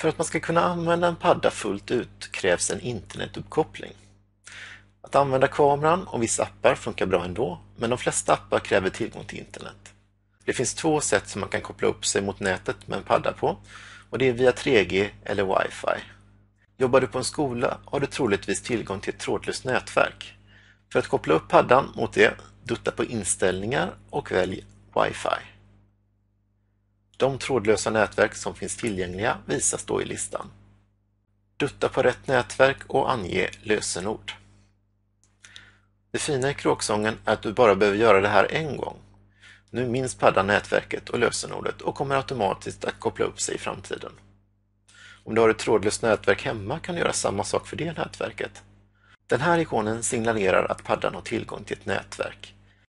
För att man ska kunna använda en padda fullt ut krävs en internetuppkoppling. Att använda kameran och vissa appar funkar bra ändå, men de flesta appar kräver tillgång till internet. Det finns två sätt som man kan koppla upp sig mot nätet med en padda på och det är via 3G eller wifi. Jobbar du på en skola har du troligtvis tillgång till ett trådlöst nätverk. För att koppla upp paddan mot det, dutta på inställningar och välj wifi. De trådlösa nätverk som finns tillgängliga visas då i listan. Dutta på rätt nätverk och ange lösenord. Det fina i kråksången är att du bara behöver göra det här en gång. Nu minns paddan nätverket och lösenordet och kommer automatiskt att koppla upp sig i framtiden. Om du har ett trådlöst nätverk hemma kan du göra samma sak för det nätverket. Den här ikonen signalerar att paddan har tillgång till ett nätverk.